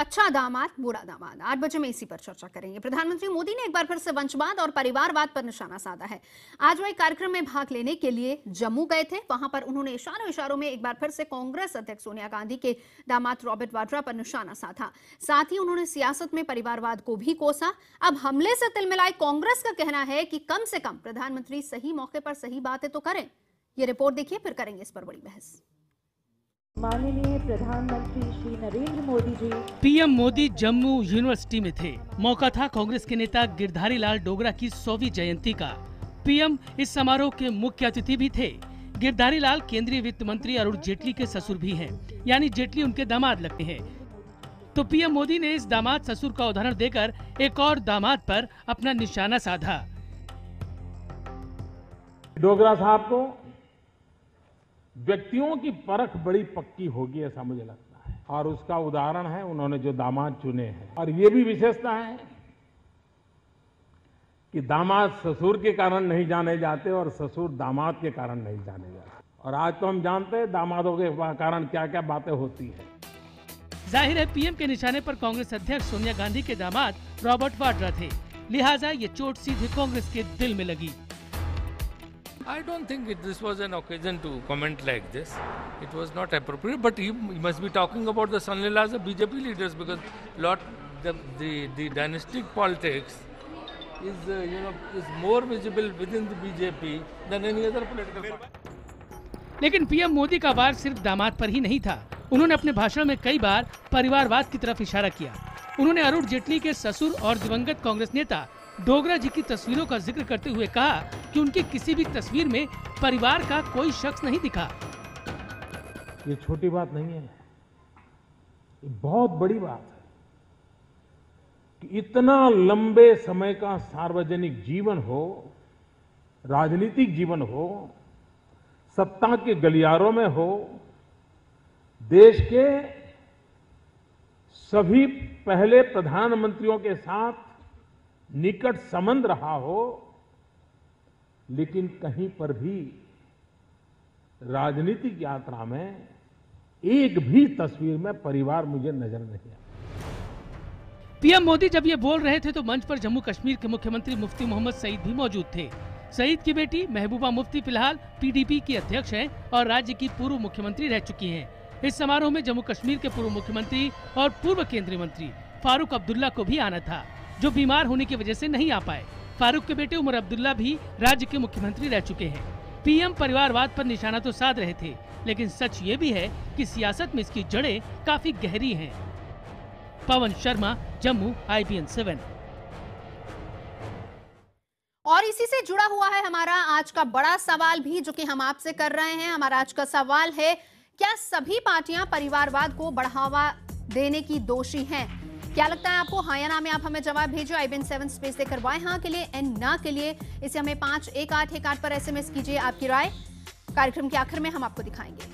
अच्छा दामाद बुरा दामाद आठ बजे में इसी पर चर्चा करेंगे प्रधानमंत्री मोदी ने एक बार फिर से वंशवाद और परिवारवाद पर निशाना साधा है आज वो एक कार्यक्रम में भाग लेने के लिए जम्मू गए थे वहां पर उन्होंने इशारों इशारों में एक बार फिर से कांग्रेस अध्यक्ष सोनिया गांधी के दामाद रॉबर्ट वाड्रा पर निशाना साधा साथ ही उन्होंने सियासत में परिवारवाद को भी कोसा अब हमले से तिल मिलाए कांग्रेस का कहना है कि कम से कम प्रधानमंत्री सही मौके पर सही बातें तो करें ये रिपोर्ट देखिए फिर करेंगे इस पर बड़ी बहस माननीय प्रधानमंत्री श्री नरेंद्र मोदी जी पीएम मोदी जम्मू यूनिवर्सिटी में थे मौका था कांग्रेस के नेता गिरधारी लाल डोगरा की सौवी जयंती का पीएम इस समारोह के मुख्य अतिथि भी थे गिरधारी लाल केंद्रीय वित्त मंत्री अरुण जेटली के ससुर भी हैं, यानी जेटली उनके दामाद लगते हैं तो पीएम मोदी ने इस दामाद ससुर का उदाहरण देकर एक और दामाद पर अपना निशाना साधा डोगरा साहब को व्यक्तियों की परख बड़ी पक्की होगी ऐसा मुझे लगता है और उसका उदाहरण है उन्होंने जो दामाद चुने हैं और ये भी विशेषता है कि दामाद ससुर के कारण नहीं जाने जाते और ससुर दामाद के कारण नहीं जाने जाते और आज तो हम जानते हैं दामादों के कारण क्या क्या बातें होती है जाहिर है पीएम के निशाने पर कांग्रेस अध्यक्ष सोनिया गांधी के दामाद रॉबर्ट वाड्रा थे लिहाजा ये चोट सीधे कांग्रेस के दिल में लगी I don't think it, this was an occasion to comment like this. It was not appropriate, but he, he must be talking about the Sanlilas of BJP leaders because lot the, the, the dynastic politics is, uh, you know, is more visible within the BJP than any other political party. लेकिन PM Modi का वार सिर्फ दामाद पर ही नहीं था उन्होंने अपने भाषण में कई बार परिवारवाद की तरफ इशारा किया उन्होंने अरुण जेटली के ससुर और दिवंगत कांग्रेस नेता डोगरा जी की तस्वीरों का जिक्र करते हुए कहा कि उनकी किसी भी तस्वीर में परिवार का कोई शख्स नहीं दिखा ये छोटी बात नहीं है ये बहुत बड़ी बात है कि इतना लंबे समय का सार्वजनिक जीवन हो राजनीतिक जीवन हो सत्ता के गलियारों में हो देश के सभी पहले प्रधानमंत्रियों के साथ निकट संबंध रहा हो लेकिन कहीं पर भी राजनीतिक यात्रा में एक भी तस्वीर में परिवार मुझे नजर नहीं आया पीएम मोदी जब ये बोल रहे थे तो मंच पर जम्मू कश्मीर के मुख्यमंत्री मुफ्ती मोहम्मद सईद भी मौजूद थे सईद की बेटी महबूबा मुफ्ती फिलहाल पीडीपी की अध्यक्ष हैं और राज्य की पूर्व मुख्यमंत्री रह चुकी हैं। इस समारोह में जम्मू कश्मीर के पूर्व मुख्यमंत्री और पूर्व केंद्रीय मंत्री फारूक अब्दुल्ला को भी आना था जो बीमार होने की वजह ऐसी नहीं आ पाए फारूक के बेटे उमर अब्दुल्ला भी राज्य के मुख्यमंत्री रह चुके हैं पीएम परिवारवाद पर निशाना तो साध रहे थे लेकिन सच ये भी है कि सियासत में इसकी जड़ें काफी गहरी हैं। Pawan Sharma Jammu I P N seven और इसी से जुड़ा हुआ है हमारा आज का बड़ा सवाल भी जो कि हम आपसे कर रहे हैं हमारा आज का सवाल है क्या सभी पार्टियां परिवारवाद को बढ़ावा देने की दोषी हैं क्या लगता है आपको हाँ या ना में आप हमें जवाब भेजो आई बिन सेवन स्पेस देकर वाई हाँ के लिए एंड ना के लिए इसे हमें पांच एक आठ एक आठ पर एसएमएस कीजिए आपकी राय कार्यक्रम के आखिर में हम आपको दिखाएंगे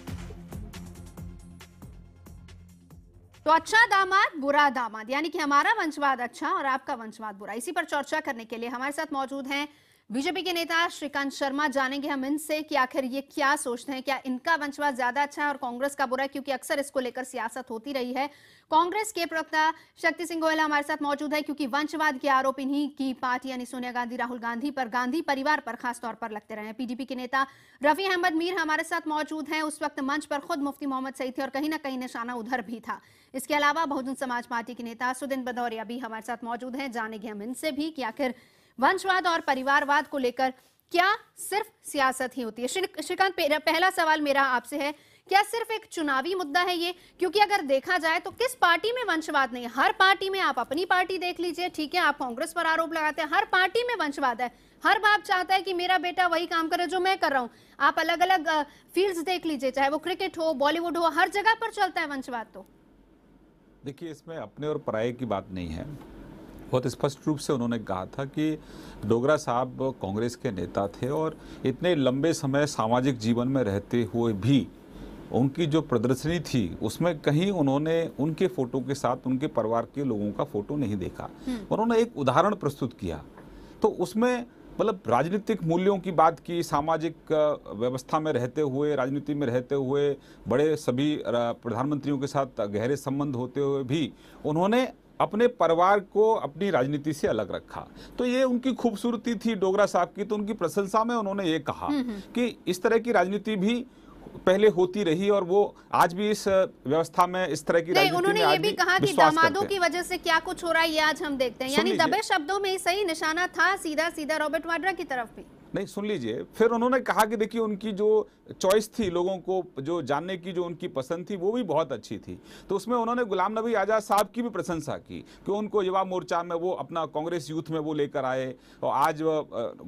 तो अच्छा दामाद बुरा दामाद यानी कि हमारा वंशवाद अच्छा और आपका वंशवाद बुरा इसी पर चर्चा करने के लिए हमारे साथ मौजूद हैं बीजेपी के नेता श्रीकांत शर्मा जानेंगे हम इनसे कि आखिर ये क्या सोचते हैं क्या इनका वंशवाद ज्यादा अच्छा है और कांग्रेस का बुरा है क्योंकि अक्सर इसको लेकर सियासत होती रही है कांग्रेस के प्रवक्ता शक्ति सिंह गोयल हमारे साथ मौजूद है क्योंकि वंशवाद के आरोप इन्हीं की पार्टी यानी सोनिया गांधी राहुल गांधी पर गांधी परिवार पर खासतौर पर लगते रहे पीडीपी के नेता रफी अहमद मीर हमारे साथ मौजूद है उस वक्त मंच पर खुद मुफ्ती मोहम्मद सईद थे और कहीं ना कहीं निशाना उधर भी था इसके अलावा बहुजन समाज पार्टी के नेता सुदिन भदौरिया भी हमारे साथ मौजूद है जानेंगे हम इनसे भी कि आखिर वंशवाद और परिवारवाद को लेकर क्या सिर्फ सियासत ही होती है श्रीकांत पहला सवाल मेरा आपसे है क्या सिर्फ एक चुनावी मुद्दा है ये क्योंकि अगर देखा जाए तो किस पार्टी में वंशवाद नहीं हर पार्टी में आप अपनी पार्टी देख लीजिए ठीक है आप कांग्रेस पर आरोप लगाते हैं हर पार्टी में वंशवाद है हर बाप चाहता है कि मेरा बेटा वही काम करे जो मैं कर रहा हूं आप अलग अलग फील्ड्स देख लीजिए चाहे वो क्रिकेट हो बॉलीवुड हो हर जगह पर चलता है वंशवाद तो देखिए इसमें अपने और पराये की बात नहीं है बहुत स्पष्ट रूप से उन्होंने कहा था कि डोगरा साहब कांग्रेस के नेता थे और इतने लंबे समय सामाजिक जीवन में रहते हुए भी उनकी जो प्रदर्शनी थी उसमें कहीं उन्होंने उनके फोटो के साथ उनके परिवार के लोगों का फोटो नहीं देखा हम्म। उन्होंने एक उदाहरण प्रस्तुत किया तो उसमें मतलब राजनीतिक मूल्यों की बात की सामाजिक व्यवस्था में रहते हुए राजनीति में रहते हुए बड़े सभी प्रधानमंत्रियों के साथ गहरे संबंध होते हुए भी उन्होंने अपने परिवार को अपनी राजनीति से अलग रखा तो ये उनकी खूबसूरती थी डोगरा साहब की तो उनकी प्रशंसा में उन्होंने ये कहा हम्म, हम्म। कि इस तरह की राजनीति भी पहले होती रही और वो आज भी इस व्यवस्था में इस तरह की नहीं, उन्होंने ये भी कहा कि दामादों की वजह से क्या कुछ हो रहा है ये आज हम देखते हैं यानी दबे शब्दों में सही निशाना था सीधा सीधा रॉबर्ट वाड्रा की तरफ भी नहीं सुन लीजिए फिर उन्होंने कहा कि देखिए उनकी जो चॉइस थी लोगों को जो जानने की जो उनकी पसंद थी वो भी बहुत अच्छी थी तो उसमें उन्होंने गुलाम नबी आज़ाद साहब की भी प्रशंसा की कि उनको युवा मोर्चा में वो अपना कांग्रेस यूथ में वो लेकर आए और आज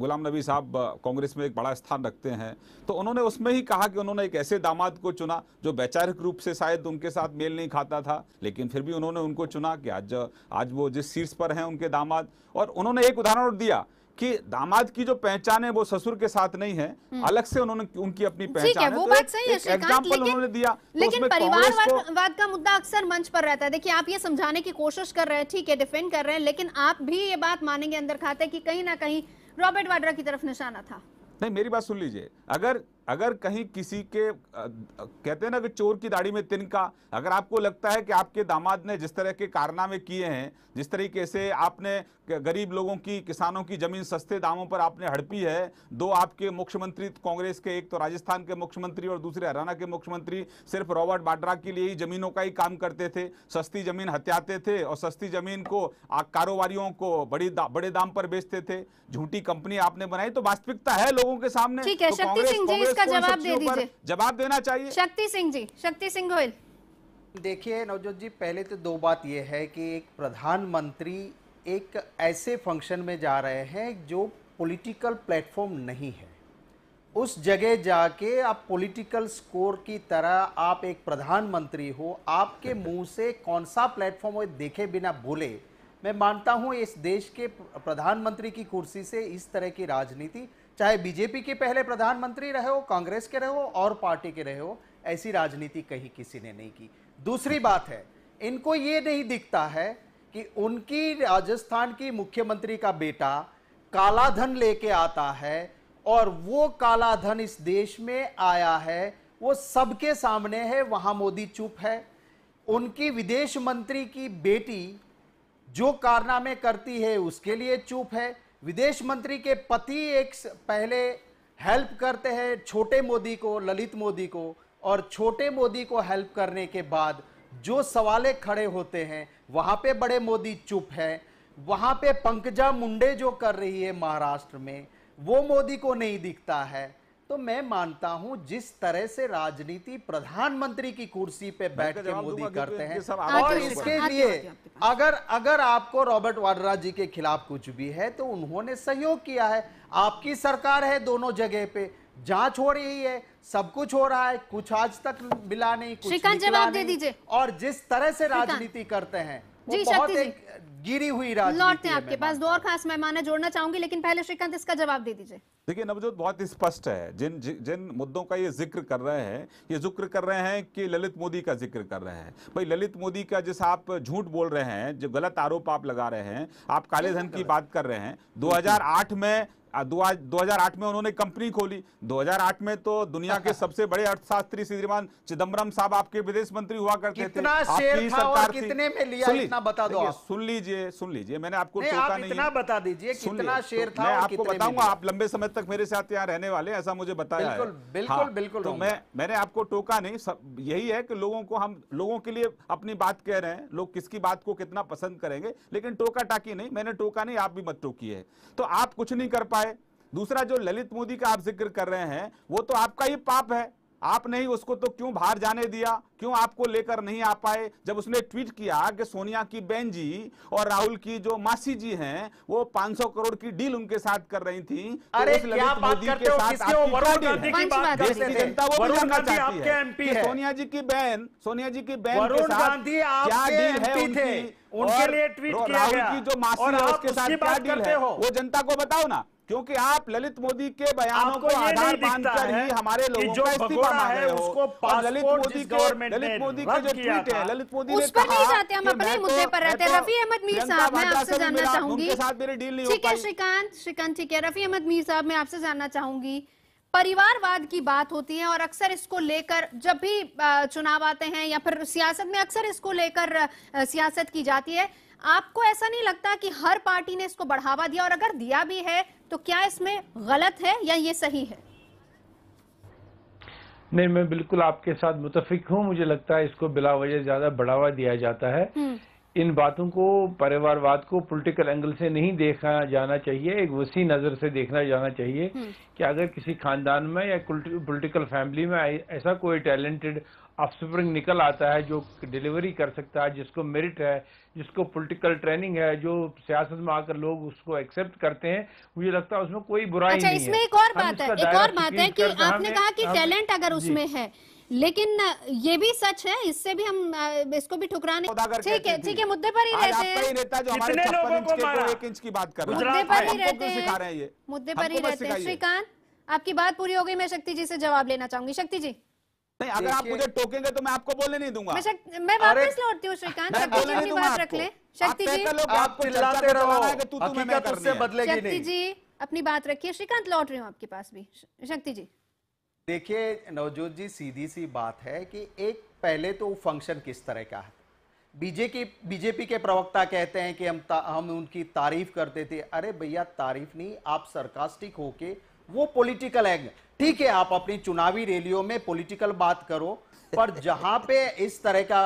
गुलाम नबी साहब कांग्रेस में एक बड़ा स्थान रखते हैं तो उन्होंने उसमें ही कहा कि उन्होंने एक ऐसे दामाद को चुना जो वैचारिक रूप से शायद उनके साथ मेल नहीं खाता था लेकिन फिर भी उन्होंने उनको चुना कि आज आज वो जिस शीर्ष पर हैं उनके दामाद और उन्होंने एक उदाहरण दिया कि दामाद की जो पहचान है वो ससुर के साथ नहीं है हम्म। अलग से उन्होंने उनकी अपनी पहचान है वो तो बात सही है एग्जाम्पल उन्होंने दिया तो लेकिन तो परिवारवाद का मुद्दा अक्सर मंच पर रहता है देखिए आप ये समझाने की कोशिश कर रहे हैं ठीक है डिफेंड कर रहे हैं लेकिन आप भी ये बात मानेंगे अंदर खाते कि कहीं ना कहीं रॉबर्ट वाड्रा की तरफ निशाना था नहीं मेरी बात सुन लीजिए अगर अगर कहीं किसी के कहते हैं ना कि चोर की दाढ़ी में तिनका अगर आपको लगता है कि आपके दामाद ने जिस तरह के कारनामे किए हैं जिस तरीके से आपने गरीब लोगों की किसानों की ज़मीन सस्ते दामों पर आपने हड़पी है दो आपके मुख्यमंत्री कांग्रेस के एक तो राजस्थान के मुख्यमंत्री और दूसरे हरियाणा के मुख्यमंत्री सिर्फ रॉबर्ट बाड्रा के लिए ही ज़मीनों का ही काम करते थे सस्ती ज़मीन हत्याते थे और सस्ती ज़मीन को कारोबारियों को बड़ी दा, बड़े दाम पर बेचते थे झूठी कंपनी आपने बनाई तो वास्तविकता है लोगों के सामने तो कांग्रेस इसका जवाब दे दीजिए जवाब देना चाहिए शक्ति सिंह जी शक्ति सिंह गोयल देखिए नवजोत जी पहले तो दो बात ये है कि एक प्रधानमंत्री एक ऐसे फंक्शन में जा रहे हैं जो पॉलिटिकल प्लेटफॉर्म नहीं है उस जगह जाके आप पॉलिटिकल स्कोर की तरह आप एक प्रधानमंत्री हो आपके मुंह से कौन सा प्लेटफॉर्म वो देखे बिना बोले मैं मानता हूं इस देश के प्रधानमंत्री की कुर्सी से इस तरह की राजनीति चाहे बीजेपी के पहले प्रधानमंत्री रहे हो कांग्रेस के रहे हो और पार्टी के रहे हो ऐसी राजनीति कहीं किसी ने नहीं की दूसरी बात है इनको ये नहीं दिखता है कि उनकी राजस्थान की मुख्यमंत्री का बेटा काला धन लेके आता है और वो काला धन इस देश में आया है वो सबके सामने है वहाँ मोदी चुप है उनकी विदेश मंत्री की बेटी जो कारनामे करती है उसके लिए चुप है विदेश मंत्री के पति एक पहले हेल्प करते हैं छोटे मोदी को ललित मोदी को और छोटे मोदी को हेल्प करने के बाद जो सवाले खड़े होते हैं वहाँ पे बड़े मोदी चुप हैं वहाँ पे पंकजा मुंडे जो कर रही है महाराष्ट्र में वो मोदी को नहीं दिखता है तो मैं मानता हूं जिस तरह से राजनीति प्रधानमंत्री की कुर्सी पे बैठ तो के मोदी करते हैं और इसके लिए अगर अगर आपको रॉबर्ट वाड्रा जी के खिलाफ कुछ भी है तो उन्होंने सहयोग किया है आपकी सरकार है दोनों जगह पे जांच हो रही है सब कुछ हो रहा है कुछ आज तक मिला नहीं कुछ जवाब दे दीजिए और जिस तरह से राजनीति करते हैं जी शक्ति जी गिरी हुई लौटते हैं आपके पास दो और खास मेहमान है जोड़ना चाहूंगी लेकिन पहले श्रीकांत इसका जवाब दे दीजिए देखिए नवजोत बहुत स्पष्ट है जिन जिन मुद्दों का ये जिक्र कर रहे हैं ये जिक्र कर रहे हैं कि ललित मोदी का जिक्र कर रहे हैं भाई ललित मोदी का जिस आप झूठ बोल रहे हैं जो गलत आरोप आप लगा रहे हैं आप काले धन की बात कर रहे हैं 2008 में 2008 में उन्होंने कंपनी खोली 2008 में तो दुनिया के सबसे बड़े अर्थशास्त्री श्रीमान चिदम्बरम साहब आपके विदेश मंत्री हुआ करते थे आपकी सरकार कितने में लिया इतना बता दो सुन लीजिए सुन लीजिए मैंने आपको आप नहीं बता दीजिए कितना शेयर तो था आपको बताऊंगा आप लंबे समय तक मेरे साथ यहाँ रहने वाले ऐसा मुझे बताया बिल्कुल बिल्कुल हाँ, तो मैंने आपको टोका नहीं यही है कि लोगों को हम लोगों के लिए अपनी बात कह रहे हैं लोग किसकी बात को कितना पसंद करेंगे लेकिन टोका टाकी नहीं मैंने टोका नहीं आप भी मत टोकी है तो आप कुछ नहीं कर पाए दूसरा जो ललित मोदी का आप जिक्र कर रहे हैं वो तो आपका ही पाप है आपने ही उसको तो क्यों बाहर जाने दिया क्यों आपको लेकर नहीं आ पाए जब उसने ट्वीट किया कि सोनिया की बहन जी और राहुल की जो मासी जी हैं वो 500 करोड़ की डील उनके साथ कर रही थी तो क्या बात करते हो किसके की जनता वो जानना चाहती है सोनिया जी की बहन सोनिया जी की बहन क्या डील है उनके लिए ट्वीट किया गया की जो मासी है उसके साथ क्या डील है वो जनता को बताओ ना क्योंकि आप ललित मोदी के बयानों को आधार मानकर ही हमारे लोगों का इस्तीफा मांग रहे हो और ललित मोदी के ललित मोदी के जो ट्वीट है ललित मोदी ने कहा जाते हम अपने मुद्दे तो- पर रहते हैं तो रफी अहमद मीर साहब मैं आपसे जानना चाहूंगी साथ मेरी डील नहीं ठीक है श्रीकांत श्रीकांत ठीक है रफी अहमद मीर साहब मैं आपसे जानना चाहूंगी परिवारवाद की बात होती है और अक्सर इसको लेकर जब भी चुनाव आते हैं या फिर सियासत में अक्सर इसको लेकर सियासत की जाती है आपको ऐसा नहीं लगता कि हर पार्टी ने इसको बढ़ावा दिया और अगर दिया भी है तो क्या इसमें गलत है या ये सही है नहीं मैं बिल्कुल आपके साथ मुतफिक हूँ मुझे लगता है इसको बिला वजह ज्यादा बढ़ावा दिया जाता है हम्म। इन बातों को परिवारवाद को पॉलिटिकल एंगल से नहीं देखा जाना चाहिए एक वसी नजर से देखना जाना चाहिए हम्म। कि अगर किसी खानदान में या पॉलिटिकल फैमिली में ऐसा कोई टैलेंटेड ऑफस्प्रिंग निकल आता है जो डिलीवरी कर सकता है जिसको मेरिट है जिसको पॉलिटिकल ट्रेनिंग है जो सियासत में आकर लोग उसको एक्सेप्ट करते हैं मुझे लगता है उसमें कोई बुराई अच्छा, नहीं इसमें एक और बात है एक और बात है कि आपने कहा कि टैलेंट अगर उसमें है लेकिन ये भी सच है इससे भी हम इसको भी ठुकराने ठीक है ठीक है मुद्दे पर ही रहते हैं इंच की बात कर मुद्दे पर ही रहते हैं मुद्दे पर ही रहते हैं श्रीकांत आपकी बात पूरी हो गई मैं शक्ति जी से जवाब लेना चाहूंगी शक्ति जी नहीं अगर आप मुझे टोकेंगे तो मैं आपको बोलने नहीं दूंगा मैं, वापस लौटती हूँ श्रीकांत शक्ति जी बात रख ले शक्ति जी आप चिल्लाते रहो तू तुम्हें मैं करने बदलेगी नहीं शक्ति जी अपनी बात रखिए श्रीकांत लौट रही हूँ आपके पास भी शक्ति जी देखिए नवजोत जी सीधी सी बात है कि एक पहले तो फंक्शन किस तरह का है बीजेपी बीजेपी के प्रवक्ता कहते हैं कि हम हम उनकी तारीफ करते थे अरे भैया तारीफ नहीं आप सरकास्टिक होके वो पॉलिटिकल एंगल ठीक है आप अपनी चुनावी रैलियों में पॉलिटिकल बात करो पर जहां पे इस तरह का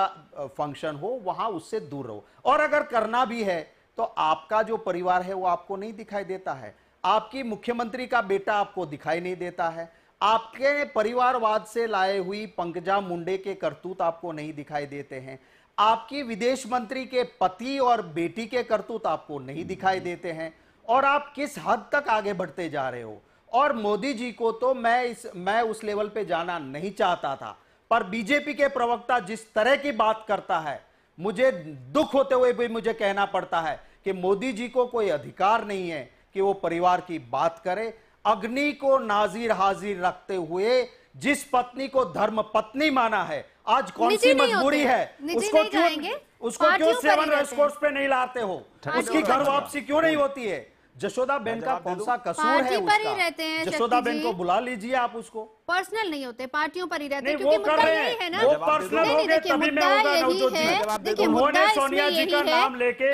फंक्शन हो वहां उससे दूर रहो और अगर करना भी है तो आपका जो परिवार है वो आपको नहीं दिखाई देता है आपकी मुख्यमंत्री का बेटा आपको दिखाई नहीं देता है आपके परिवारवाद से लाए हुई पंकजा मुंडे के करतूत आपको नहीं दिखाई देते हैं आपकी विदेश मंत्री के पति और बेटी के करतूत आपको नहीं दिखाई देते हैं और आप किस हद तक आगे बढ़ते जा रहे हो और मोदी जी को तो मैं इस मैं उस लेवल पे जाना नहीं चाहता था पर बीजेपी के प्रवक्ता जिस तरह की बात करता है मुझे दुख होते हुए भी मुझे कहना पड़ता है कि मोदी जी को कोई अधिकार नहीं है कि वो परिवार की बात करे अग्नि को नाजिर हाजिर रखते हुए जिस पत्नी को धर्म पत्नी माना है आज कौन सी मजबूरी है उसको क्यों उसको क्यों सेवन रेस्कोर्स पे नहीं लाते हो उसकी घर वापसी क्यों नहीं होती है जशोदा बेन का कौन सा कसूर है उसका? जशोदा बेन को बुला लीजिए आप उसको पर्सनल नहीं होते पार्टियों पर ही रहते क्योंकि मुद्दा यही है ना नहीं देखिए मुद्दा यही है देखिए मुद्दा इसमें यही है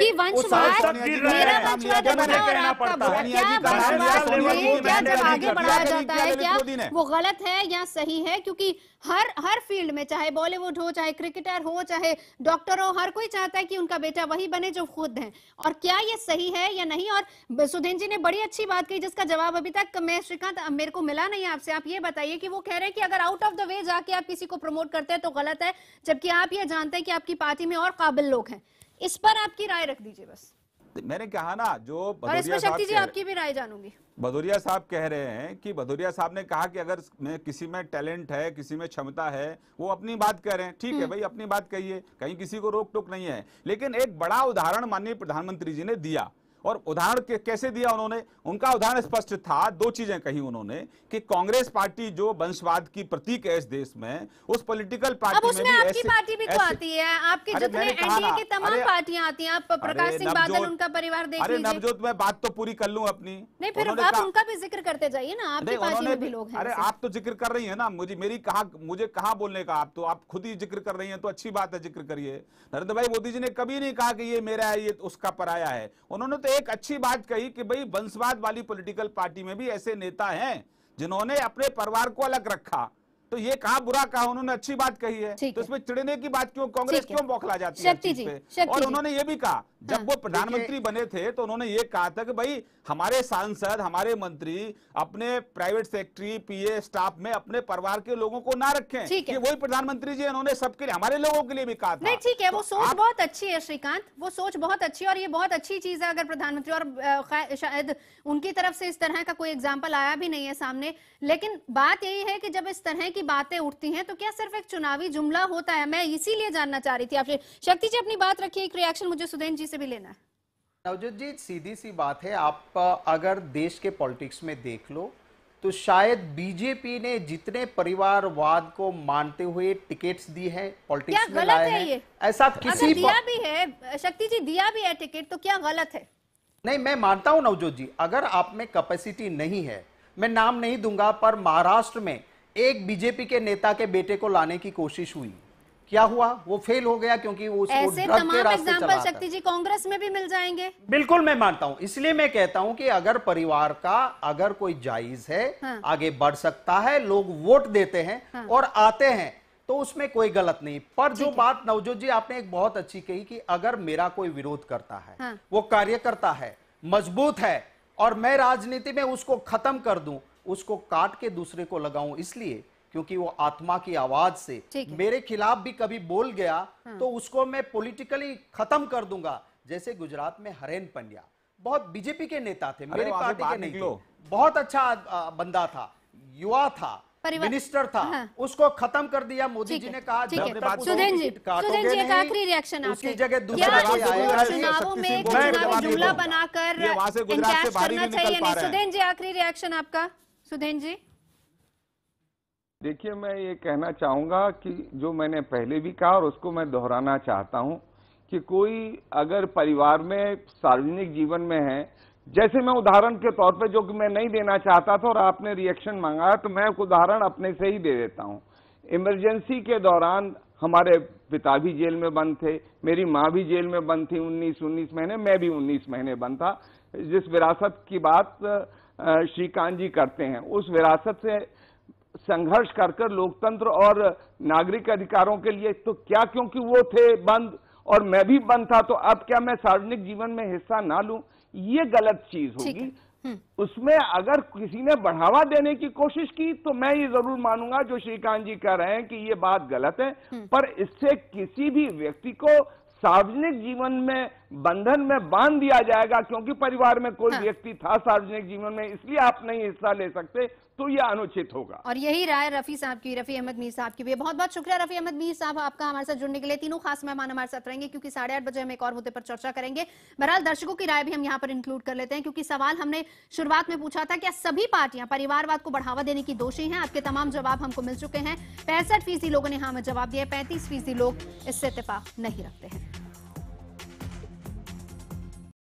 कि वंशवाद मेरा वंशवाद बना और आपका बुरा क्या वंशवाद में क्या जब आगे बढ़ाया जाता है क्या वो गलत है या सही है क्योंकि हर हर फील्ड में चाहे बॉलीवुड हो चाहे क्रिकेटर हो चाहे डॉक्टर हो हर कोई चाहता है कि उनका बेटा वही बने जो खुद हैं और क्या ये सही है या नहीं और सुधीन जी ने बड़ी अच्छी बात कही जिसका जवाब अभी तक मैं श्रीकांत मेरे को मिला नहीं आपसे आप ये बताइए कि कि वो कह रहे हैं कि अगर आउट ऑफ द वे जाके आप किसी को प्रमोट करते हैं तो गलत है जबकि आप ये जानते हैं कि आपकी पार्टी में और काबिल लोग हैं इस पर आपकी राय रख दीजिए बस मैंने कहा ना जो शक्ति जी आपकी भी राय जानूंगी भदौरिया साहब कह रहे हैं कि भदौरिया साहब ने कहा कि अगर किसी में टैलेंट है किसी में क्षमता है वो अपनी बात कह रहे हैं ठीक है हम्म। भाई अपनी बात कहिए कहीं किसी को रोक टोक नहीं है लेकिन एक बड़ा उदाहरण माननीय प्रधानमंत्री जी ने दिया और उदाहरण कैसे दिया उन्होंने उनका उदाहरण स्पष्ट था दो चीजें कही उन्होंने कि कांग्रेस पार्टी जो वंशवाद की प्रतीक है इस देश में उस पॉलिटिकल पार्टी में उसमें आपकी पार्टी भी तो आती है आपके जितने एनडीए की तमाम पार्टियां आती हैं आप प्रकाश सिंह बादल उनका परिवार देख अरे नवजोत मैं बात तो पूरी कर लूं अपनी नहीं फिर आप उनका भी जिक्र करते जाइए ना आपकी पार्टी में भी लोग हैं अरे आप तो जिक्र कर रही है ना मुझे मेरी कहा मुझे कहा बोलने का आप तो आप खुद ही जिक्र कर रही है तो अच्छी बात है जिक्र करिए नरेंद्र भाई मोदी जी ने कभी नहीं कहा कि ये मेरा है ये उसका पराया है उन्होंने तो एक अच्छी बात कही कि भाई वंशवाद वाली पॉलिटिकल पार्टी में भी ऐसे नेता हैं जिन्होंने अपने परिवार को अलग रखा तो ये कहा बुरा कहा उन्होंने अच्छी बात कही है तो इसमें चिड़ने की बात क्यों कांग्रेस क्यों बौखला जाती है और उन्होंने ये भी कहा जब वो हाँ, प्रधानमंत्री बने थे तो उन्होंने ये कहा था कि भाई हमारे सांसद हमारे मंत्री अपने प्राइवेट सेक्रेटरी पीए स्टाफ में अपने परिवार के लोगों को ना रखें है वही प्रधानमंत्री जी उन्होंने सबके लिए हमारे लोगों के लिए भी कहा था नहीं ठीक है तो वो सोच आप... बहुत अच्छी है श्रीकांत वो सोच बहुत अच्छी और ये बहुत अच्छी चीज है अगर प्रधानमंत्री और शायद उनकी तरफ से इस तरह का कोई एग्जाम्पल आया भी नहीं है सामने लेकिन बात यही है कि जब इस तरह की बातें उठती है तो क्या सिर्फ एक चुनावी जुमला होता है मैं इसीलिए जानना चाह रही थी आपसे शक्ति जी अपनी बात रखिए एक रिएक्शन मुझे सुधेन जी से भी लेना है नवजोत जी सीधी सी बात है आप अगर देश के पॉलिटिक्स में देख लो तो शायद बीजेपी ने जितने परिवारवाद को मानते हुए टिकट्स दी है पॉलिटिक्स में गलत लाए है ये? ऐसा किसी अगर दिया भी है शक्ति जी दिया भी है टिकट तो क्या गलत है नहीं मैं मानता हूं नवजोत जी अगर आप में कैपेसिटी नहीं है मैं नाम नहीं दूंगा पर महाराष्ट्र में एक बीजेपी के नेता के बेटे को लाने की कोशिश हुई क्या हुआ वो फेल हो गया क्योंकि वो उसको ऐसे तमाम एग्जांपल शक्ति जी कांग्रेस में भी मिल जाएंगे बिल्कुल मैं मानता हूँ इसलिए मैं कहता हूँ कि अगर परिवार का अगर कोई जायज है हाँ। आगे बढ़ सकता है लोग वोट देते हैं हाँ। और आते हैं तो उसमें कोई गलत नहीं पर जो बात नवजोत जी आपने एक बहुत अच्छी कही कि अगर मेरा कोई विरोध करता है हाँ। वो कार्यकर्ता है मजबूत है और मैं राजनीति में उसको खत्म कर दूं उसको काट के दूसरे को लगाऊं इसलिए क्योंकि वो आत्मा की आवाज से मेरे खिलाफ भी कभी बोल गया हाँ। तो उसको मैं पॉलिटिकली खत्म कर दूंगा जैसे गुजरात में हरेन पंड्या बहुत बीजेपी के नेता थे मेरी पार्टी के नहीं बहुत अच्छा बंदा था युवा था मिनिस्टर था हाँ। उसको खत्म कर दिया मोदी जी ने कहा जी जी एक आखिरी रिएक्शन आपकी जगह दूसरा बनाकर सुधेन जी आखिरी रिएक्शन आपका सुधेन जी देखिए मैं ये कहना चाहूंगा कि जो मैंने पहले भी कहा और उसको मैं दोहराना चाहता हूँ कि कोई अगर परिवार में सार्वजनिक जीवन में है जैसे मैं उदाहरण के तौर पे जो कि मैं नहीं देना चाहता था और आपने रिएक्शन मांगा तो मैं उदाहरण अपने से ही दे देता हूं इमरजेंसी के दौरान हमारे पिता भी जेल में बंद थे मेरी माँ भी जेल में बंद थी उन्नीस उन्नीस महीने मैं भी उन्नीस महीने बंद था जिस विरासत की बात श्रीकांत जी करते हैं उस विरासत से संघर्ष कर कर लोकतंत्र और नागरिक अधिकारों के लिए तो क्या क्योंकि वो थे बंद और मैं भी बंद था तो अब क्या मैं सार्वजनिक जीवन में हिस्सा ना लूं ये गलत चीज होगी हम्म। उसमें अगर किसी ने बढ़ावा देने की कोशिश की तो मैं ये जरूर मानूंगा जो श्रीकांत जी कह रहे हैं कि ये बात गलत है हम्म। पर इससे किसी भी व्यक्ति को सार्वजनिक जीवन में बंधन में बांध दिया जाएगा क्योंकि परिवार में कोई हाँ। व्यक्ति था सार्वजनिक जीवन में इसलिए आप नहीं हिस्सा ले सकते तो यह अनुचित होगा और यही राय रफी साहब की रफी अहमद मीर साहब की भी बहुत बहुत शुक्रिया रफी अहमद मीर साहब आपका हमारे साथ जुड़ने के लिए तीनों खास मेहमान हमारे साथ रहेंगे क्योंकि साढ़े आठ बजे हम एक और मुद्दे पर चर्चा करेंगे बहरहाल दर्शकों की राय भी हम यहाँ पर इंक्लूड कर लेते हैं क्योंकि सवाल हमने शुरुआत में पूछा था क्या सभी पार्टियां परिवारवाद को बढ़ावा देने की दोषी है आपके तमाम जवाब हमको मिल चुके हैं पैंसठ फीसदी लोगों ने हाँ जवाब दिया पैंतीस फीसदी लोग इससे इतफाक नहीं रखते हैं